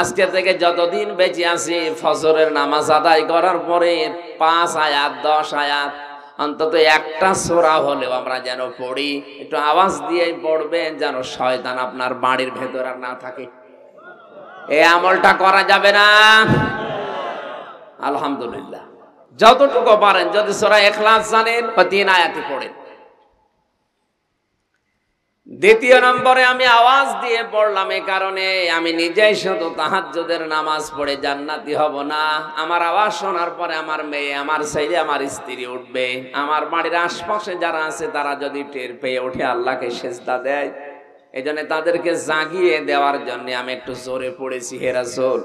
আজকে থেকে যতদিন বেঁচে আছি ফজরের নামাজ আদায় করার পরে পাঁচ আয়াত দশ আয়াত অন্তত একটা সোরা হলেও আমরা যেন পড়ি একটু আওয়াজ দিয়ে পড়বে যেন শয়তান আপনার বাড়ির ভেতর আর না থাকে এই আমলটা করা যাবে না আলহামদুলিল্লাহ যতটুকু পারেন যদি সোরা এখলাস জানেন বা তিন আয়াতি পড়েন দ্বিতীয় নম্বরে আমি আওয়াজ দিয়ে পড়লাম এ কারণে আমি নিজেই শুধু তাহাজ্জুদের নামাজ পড়ে জান্নাতি হব না আমার আওয়াজ শোনার পরে আমার মেয়ে আমার ছেলে আমার স্ত্রী উঠবে আমার বাড়ির আশপাশে যারা আছে তারা যদি টের পেয়ে উঠে আল্লাহকে সেজদা দেয় এই জন্য তাদেরকে জাগিয়ে দেওয়ার জন্য আমি একটু জোরে পড়েছি হেরাসোল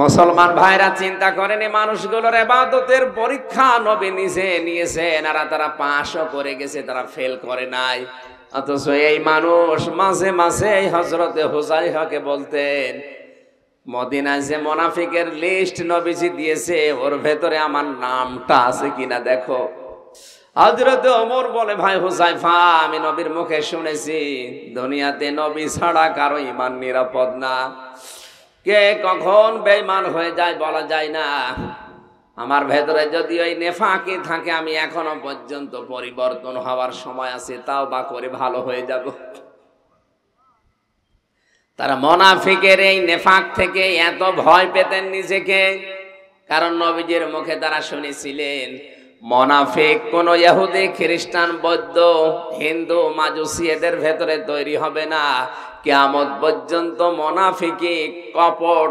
মুসলমান ভাইরা চিন্তা করেন এই মানুষগুলোর এবাদতের পরীক্ষা নবী নিজে নিয়েছে আর তারা পাশও করে গেছে তারা ফেল করে নাই অথচ এই মানুষ মাঝে মাঝে এই হজরতে হোসাই হকে বলতেন মদিনায় যে মোনাফিকের লিস্ট নবীজি দিয়েছে ওর ভেতরে আমার নামটা আছে কিনা দেখো হজরত অমর বলে ভাই হুসাইফা আমি নবীর মুখে শুনেছি দুনিয়াতে নবী ছাড়া কারো ইমান নিরাপদ না কে কখন বেইমান হয়ে যায় বলা যায় না আমার ভেতরে যদি ওই নেফাকি থাকে আমি এখনো পর্যন্ত পরিবর্তন হওয়ার সময় আছে তাও বা করে ভালো হয়ে যাব তারা মনাফিকের এই নেফাক থেকে এত ভয় পেতেন নিজেকে কারণ নবীজের মুখে তারা শুনেছিলেন মনাফিক কোন ইহুদি খ্রিস্টান বৌদ্ধ হিন্দু মাজুসি এদের ভেতরে তৈরি হবে না কেয়ামত পর্যন্ত মনাফিকে কপট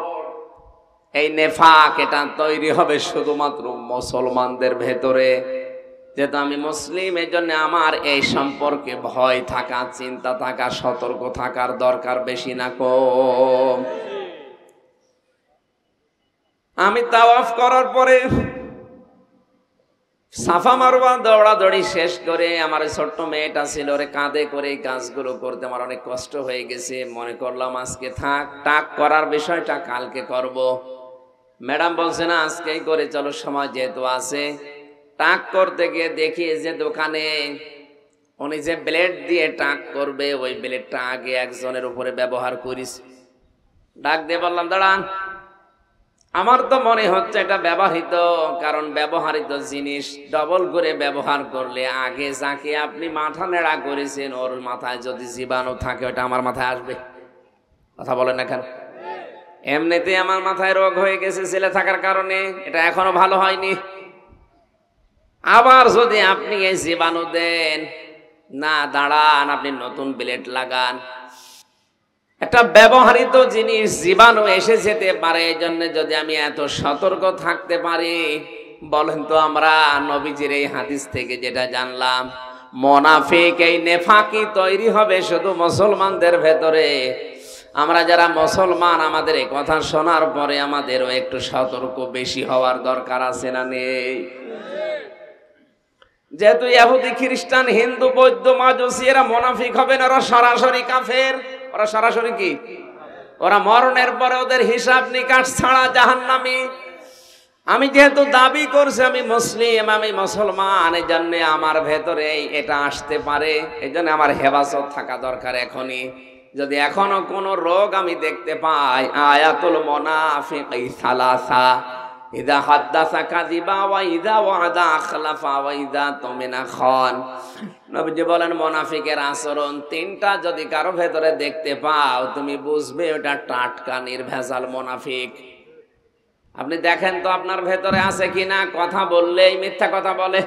এই নেফাক এটা তৈরি হবে শুধুমাত্র মুসলমানদের ভেতরে যেহেতু আমি মুসলিম এই জন্য আমার এই সম্পর্কে ভয় থাকা চিন্তা থাকা সতর্ক থাকার দরকার বেশি না কম আমি তাওয়াফ করার পরে সাফা মারবা দৌড়াদৌড়ি শেষ করে আমার ছোট্ট মেয়েটা ছিল ওরে কাঁধে করে এই কাজগুলো করতে আমার অনেক কষ্ট হয়ে গেছে মনে করলাম আজকে থাক টাক করার বিষয়টা কালকে করব। ম্যাডাম বলছে না আজকেই করে চলো সময় যেহেতু আছে টাক করতে গিয়ে দেখি যে দোকানে উনি যে ব্লেড দিয়ে টাক করবে ওই ব্লেডটা আগে একজনের উপরে ব্যবহার করিস ডাক দিয়ে বললাম দাঁড়ান আমার তো মনে হচ্ছে এটা ব্যবহৃত কারণ ব্যবহারিত জিনিস ডবল করে ব্যবহার করলে আগে যাকে আপনি মাথা নেড়া করেছেন ওর মাথায় যদি জীবাণু থাকে ওটা আমার মাথায় আসবে কথা বলেন না কেন এমনিতে আমার মাথায় রোগ হয়ে গেছে ছেলে থাকার কারণে এটা এখনো ভালো হয়নি আবার যদি আপনি এই জীবাণু দেন না দাঁড়ান আপনি নতুন ব্লেড লাগান একটা ব্যবহৃত জিনিস জীবাণু এসে যেতে পারে এই জন্য যদি আমি এত সতর্ক থাকতে পারি বলেন তো আমরা নবীজির এই হাদিস থেকে যেটা জানলাম মোনাফিক এই নেফাকি তৈরি হবে শুধু মুসলমানদের ভেতরে আমরা যারা মুসলমান আমাদের এই কথা শোনার পরে আমাদেরও একটু সতর্ক বেশি হওয়ার দরকার আছে না নেই যেহেতু ইয়াহুদি খ্রিস্টান হিন্দু বৌদ্ধ মাজুসি এরা মোনাফিক হবে না সরাসরি কাফের ওরা সরাসরি কি ওরা মরণের পরে ওদের হিসাব নিকাশ ছাড়া জাহান্নামি আমি যেহেতু দাবি করছি আমি মুসলিম আমি মুসলমান এই জন্যে আমার ভেতরে এটা আসতে পারে এই জন্য আমার হেফাজত থাকা দরকার এখনই যদি এখনো কোনো রোগ আমি দেখতে পাই আয়াতুল মোনাফিক সালাসা ইদা হাদ্দাসা কাজিবা ওয়া ইদা ওয়াদা আখলাফা ওয়া ইদা তমিনা খন নবীজি বলেন মোনাফিকের আচরণ তিনটা যদি কারো ভেতরে দেখতে পাও তুমি বুঝবে ওটা টাটকা নির্ভেজাল মোনাফিক আপনি দেখেন তো আপনার ভেতরে আছে কিনা কথা বললেই মিথ্যা কথা বলে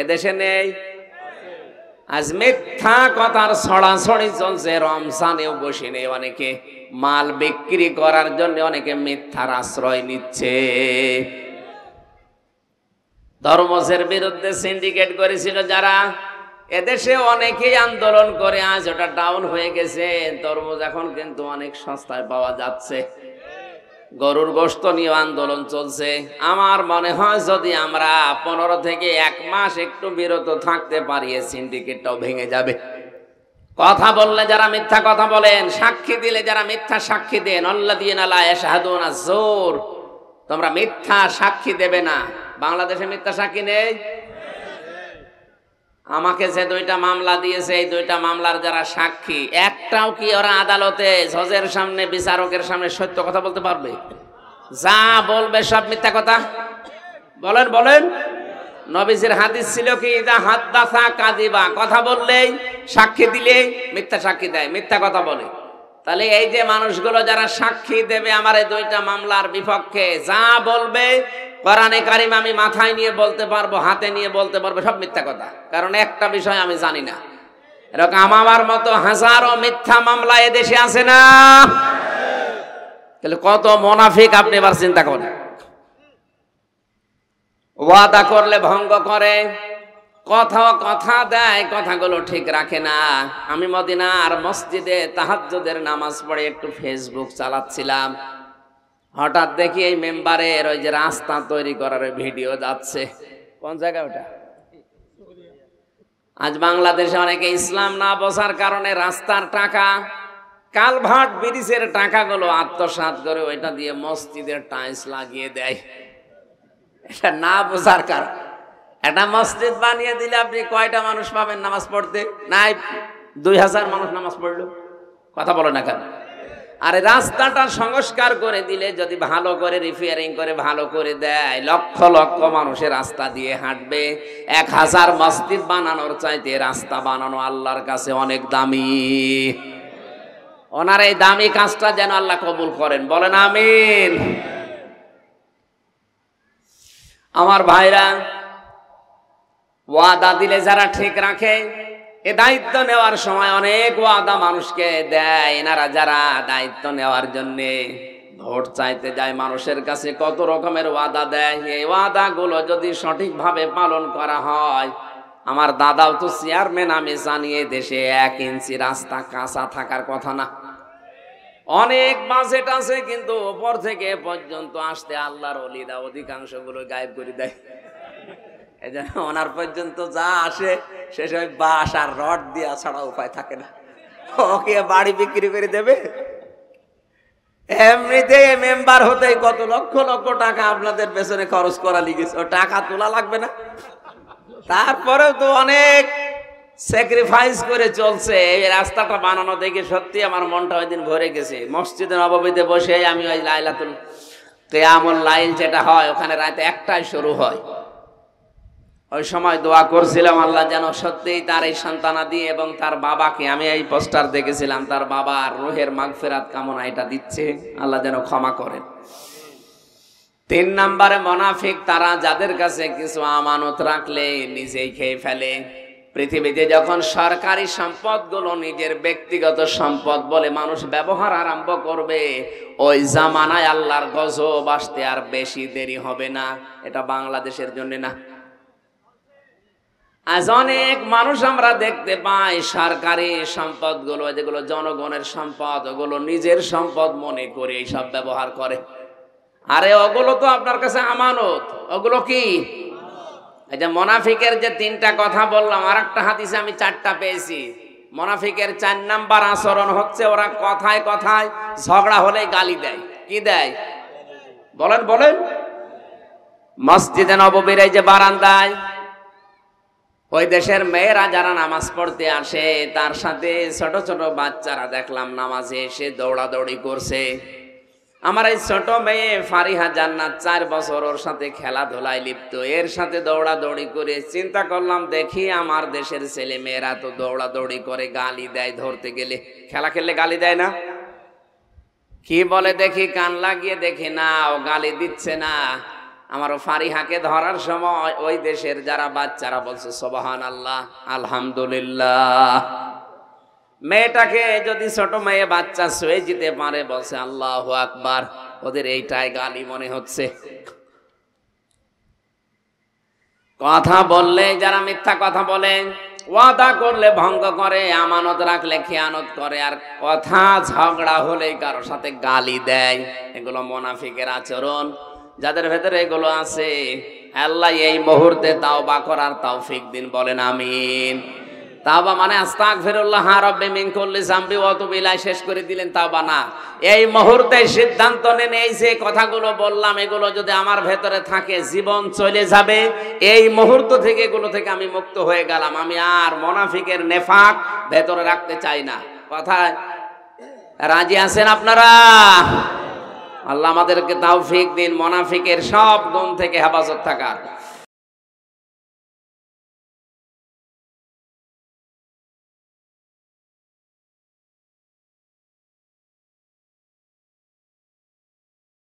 এদেশে নেই আজ মিথ্যা কথার ছড়াছড়ি চলছে রমজানেও বসে নেই অনেকে মাল বিক্রি করার জন্য অনেকে মিথ্যার আশ্রয় নিচ্ছে ধর্মসের বিরুদ্ধে সিন্ডিকেট করেছিল যারা এদেশে অনেকেই আন্দোলন করে আজ ওটা ডাউন হয়ে গেছে তরমুজ এখন কিন্তু অনেক সস্তায় পাওয়া যাচ্ছে গরুর গোস্ত নিয়ে আন্দোলন চলছে আমার মনে হয় যদি আমরা পনেরো থেকে এক মাস একটু বিরত থাকতে পারি সিন্ডিকেটটাও ভেঙে যাবে কথা বললে যারা মিথ্যা কথা বলেন সাক্ষী দিলে যারা মিথ্যা সাক্ষী দেন অল্লা দিয়ে নালা এসাহাদুনা জোর তোমরা মিথ্যা সাক্ষী দেবে না বাংলাদেশে মিথ্যা সাক্ষী নেই আমাকে যে দুইটা মামলা দিয়েছে এই দুইটা মামলার যারা সাক্ষী একটাও কি ওরা আদালতে জজের সামনে বিচারকের সামনে সত্য কথা বলতে পারবে যা বলবে সব মিথ্যা কথা বলেন বলেন নবীজির হাদিস ছিল কি ইদা হাত কাদিবা কথা বললেই সাক্ষী দিলে মিথ্যা সাক্ষী দেয় মিথ্যা কথা বলে তাহলে এই যে মানুষগুলো যারা সাক্ষী দেবে আমার এই দুইটা মামলার বিপক্ষে যা বলবে কোরআনে কারিম আমি মাথায় নিয়ে বলতে পারবো হাতে নিয়ে বলতে পারবো সব মিথ্যা কথা কারণ একটা বিষয় আমি জানি না এরকম আমার মতো হাজারো মিথ্যা মামলা এদেশে আছে না তাহলে কত মোনাফিক আপনি এবার চিন্তা করেন ওয়াদা করলে ভঙ্গ করে কথা কথা দেয় কথাগুলো ঠিক রাখে না আমি মদিনার মসজিদে তাহাজ্জুদের নামাজ পড়ে একটু ফেসবুক চালাচ্ছিলাম হঠাৎ দেখি এই মেম্বারের ওই যে রাস্তা তৈরি করার ভিডিও যাচ্ছে কোন জায়গা ওটা আজ বাংলাদেশে অনেকে ইসলাম না বসার কারণে রাস্তার টাকা কালভাট ব্রিজের টাকাগুলো আত্মসাত করে ওইটা দিয়ে মসজিদের টাইলস লাগিয়ে দেয় এটা না বোঝার কারণ একটা মসজিদ বানিয়ে দিলে আপনি কয়টা মানুষ পাবেন নামাজ পড়তে নাই দুই হাজার মানুষ নামাজ পড়লো কথা বলো না কেন আর রাস্তাটা সংস্কার করে দিলে যদি ভালো করে রিপেয়ারিং করে ভালো করে দেয় লক্ষ লক্ষ মানুষের রাস্তা দিয়ে হাঁটবে এক হাজার মসজিদ বানানোর চাইতে রাস্তা বানানো আল্লাহর কাছে অনেক দামি ওনার এই দামি কাজটা যেন আল্লাহ কবুল করেন বলেন আমিন আমার ভাইরা ওয়াদা দিলে যারা ঠিক রাখে এ দায়িত্ব নেওয়ার সময় অনেক ওয়াদা মানুষকে দেয় এনারা যারা দায়িত্ব নেওয়ার জন্য ভোট চাইতে যায় মানুষের কাছে কত রকমের ওয়াদা দেয় এই ওয়াদাগুলো যদি সঠিকভাবে পালন করা হয় আমার দাদাও তো চেয়ারম্যান আমি জানিয়ে দেশে এক ইঞ্চি রাস্তা কাঁচা থাকার কথা না অনেক বাজেট আছে কিন্তু ওপর থেকে পর্যন্ত আসতে আল্লাহর অলিদা অধিকাংশগুলো গায়েব করে দেয় ওনার পর্যন্ত যা আসে আর রড ছাড়া উপায় থাকে না ওকে বাড়ি বিক্রি করে দেবে এমনিতে মেম্বার হতে কত লক্ষ লক্ষ টাকা আপনাদের পেছনে খরচ করা লিখেছে টাকা তোলা লাগবে না তারপরেও তো অনেক স্যাক্রিফাইস করে চলছে এই রাস্তাটা বানানো দেখে সত্যি আমার মনটা ওই দিন ভরে গেছে মসজিদে নবমীতে বসে আমি ওই লাইলাতুল কেয়ামুল লাইন যেটা হয় ওখানে রাতে একটাই শুরু হয় ওই সময় দোয়া করছিলাম আল্লাহ যেন সত্যিই তার এই সন্তানাদি এবং তার বাবাকে আমি এই পোস্টার দেখেছিলাম তার বাবা আর রোহের মাগফেরাত কামনা এটা দিচ্ছে আল্লাহ যেন ক্ষমা করেন তিন নম্বরে মোনাফিক তারা যাদের কাছে কিছু আমানত রাখলে নিজেই খেয়ে ফেলে পৃথিবীতে যখন সরকারি সম্পদগুলো নিজের ব্যক্তিগত সম্পদ বলে মানুষ ব্যবহার আরম্ভ করবে ওই জামানায় আল্লাহর গজব আসতে আর বেশি দেরি হবে না এটা বাংলাদেশের জন্য না আজ অনেক মানুষ আমরা দেখতে পাই সরকারি সম্পদগুলো যেগুলো জনগণের সম্পদ ওগুলো নিজের সম্পদ মনে করে এইসব ব্যবহার করে আরে ওগুলো তো আপনার কাছে আমানত ওগুলো কি এই যে মোনাফিকের যে তিনটা কথা বললাম আর একটা হাতিসে আমি চারটা পেয়েছি মোনাফিকের চার নাম্বার আচরণ হচ্ছে ওরা কথায় কথায় ঝগড়া হলে গালি দেয় কি দেয় বলেন বলেন মসজিদে নববীর এই যে বারান্দায় ওই দেশের মেয়েরা যারা নামাজ পড়তে আসে তার সাথে ছোট ছোট বাচ্চারা দেখলাম নামাজে এসে দৌড়াদৌড়ি করছে আমার এই ছোট মেয়ে ফারিহা জান্নাত চার বছর ওর সাথে খেলাধুলায় লিপ্ত এর সাথে দৌড়াদৌড়ি করে চিন্তা করলাম দেখি আমার দেশের ছেলে মেয়েরা তো দৌড়াদৌড়ি করে গালি দেয় ধরতে গেলে খেলা খেললে গালি দেয় না কি বলে দেখি কান লাগিয়ে দেখি না ও গালি দিচ্ছে না আমার ফারিহাকে ধরার সময় ওই দেশের যারা বাচ্চারা বলছে সোবাহান আল্লাহ আলহামদুলিল্লাহ মেয়েটাকে যদি ছোট মেয়ে বাচ্চা শুয়ে যেতে পারে বলছে আল্লাহ আকবার ওদের এইটাই গালি মনে হচ্ছে কথা বললে যারা মিথ্যা কথা বলে ওয়াদা করলে ভঙ্গ করে আমানত রাখলে খেয়ানত করে আর কথা ঝগড়া হলে কারোর সাথে গালি দেয় এগুলো মোনাফিকের আচরণ যাদের ভেতরে এগুলো আছে আল্লাহ এই মুহূর্তে তাও বা করার তাও ফিক দিন বলেন আমিন তাওবা মানে আস্তাক ফিরুল্লাহ হা রব্বে মিন করলে জাম্বি অত বিলায় শেষ করে দিলেন তাওবা না এই মুহূর্তে সিদ্ধান্ত নেন এই যে কথাগুলো বললাম এগুলো যদি আমার ভেতরে থাকে জীবন চলে যাবে এই মুহূর্ত থেকে এগুলো থেকে আমি মুক্ত হয়ে গেলাম আমি আর মোনাফিকের নেফাক ভেতরে রাখতে চাই না কথায় রাজি আছেন আপনারা আল্লাহ আমাদেরকে তাওফিক দিন মোনাফিকের সব গুণ থেকে হেফাজত থাকার